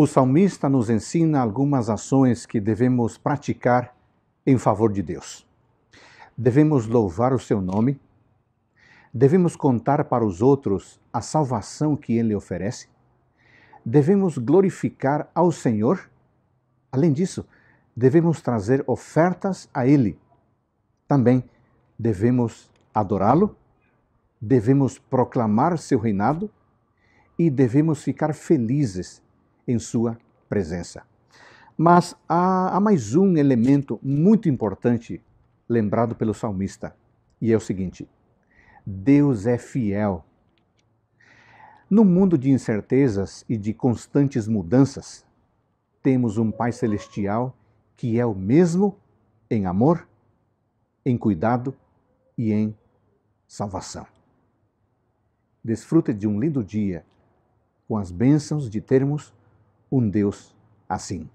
O salmista nos ensina algumas ações que devemos praticar em favor de Deus. Devemos louvar o seu nome, devemos contar para os outros a salvação que ele oferece, devemos glorificar ao Senhor. Além disso, devemos trazer ofertas a ele. Também devemos adorá-lo, devemos proclamar seu reinado e devemos ficar felizes em sua presença. Mas há, há mais um elemento muito importante lembrado pelo salmista, e é o seguinte: Deus é fiel. No mundo de incertezas e de constantes mudanças, temos um Pai Celestial que é o mesmo em amor, em cuidado e em salvação. Desfrute de um lindo dia com as bênçãos de termos um Deus assim.